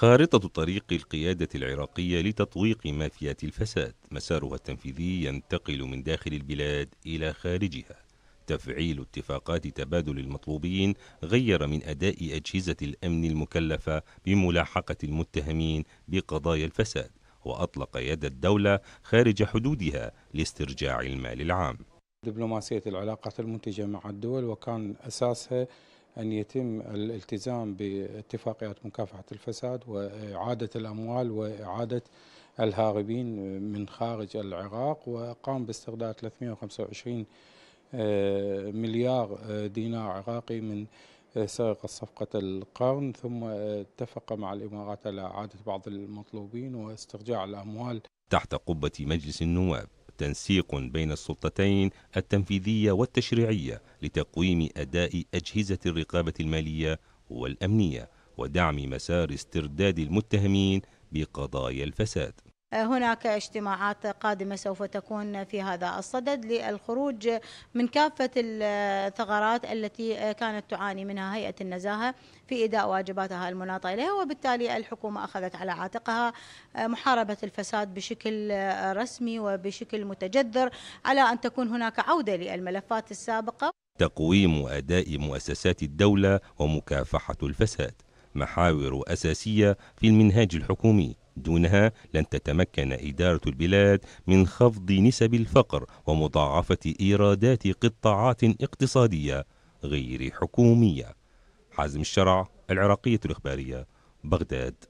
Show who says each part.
Speaker 1: خارطة طريق القيادة العراقية لتطويق مافيات الفساد مسارها التنفيذي ينتقل من داخل البلاد إلى خارجها تفعيل اتفاقات تبادل المطلوبين غير من أداء أجهزة الأمن المكلفة بملاحقة المتهمين بقضايا الفساد وأطلق يد الدولة خارج حدودها لاسترجاع المال العام
Speaker 2: دبلوماسية العلاقات المنتجة مع الدول وكان أساسها أن يتم الالتزام باتفاقيات مكافحة الفساد وإعادة الأموال وإعادة الهاربين من خارج العراق وقام باستغلال 325 آه، مليار آه، دينار عراقي من آه، سرقة صفقة القرن ثم اتفق مع الإمارات على إعادة بعض المطلوبين واسترجاع الأموال
Speaker 1: تحت قبة مجلس النواب تنسيق بين السلطتين التنفيذية والتشريعية لتقويم أداء أجهزة الرقابة المالية والأمنية ودعم مسار استرداد المتهمين بقضايا الفساد
Speaker 3: هناك اجتماعات قادمة سوف تكون في هذا الصدد للخروج من كافة الثغرات التي كانت تعاني منها هيئة النزاهة في إداء واجباتها المناطة إليها وبالتالي الحكومة أخذت على عاتقها محاربة الفساد بشكل رسمي وبشكل متجذر على أن تكون هناك عودة للملفات السابقة
Speaker 1: تقويم أداء مؤسسات الدولة ومكافحة الفساد محاور أساسية في المنهاج الحكومي دونها لن تتمكن إدارة البلاد من خفض نسب الفقر ومضاعفة إيرادات قطاعات اقتصادية غير حكومية حازم الشرع العراقية الإخبارية بغداد